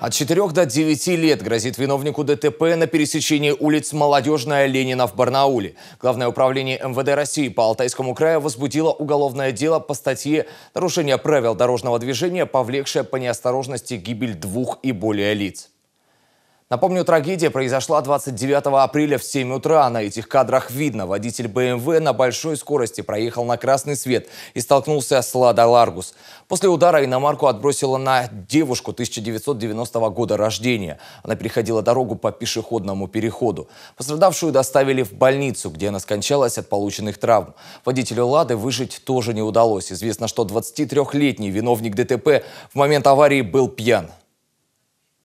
От 4 до 9 лет грозит виновнику ДТП на пересечении улиц Молодежная Ленина в Барнауле. Главное управление МВД России по Алтайскому краю возбудило уголовное дело по статье «Нарушение правил дорожного движения, повлекшее по неосторожности гибель двух и более лиц». Напомню, трагедия произошла 29 апреля в 7 утра. На этих кадрах видно, водитель БМВ эм на большой скорости проехал на красный свет и столкнулся с Лада Ларгус. После удара иномарку отбросила на девушку 1990 года рождения. Она переходила дорогу по пешеходному переходу. Пострадавшую доставили в больницу, где она скончалась от полученных травм. Водителю Лады выжить тоже не удалось. Известно, что 23-летний виновник ДТП в момент аварии был пьян.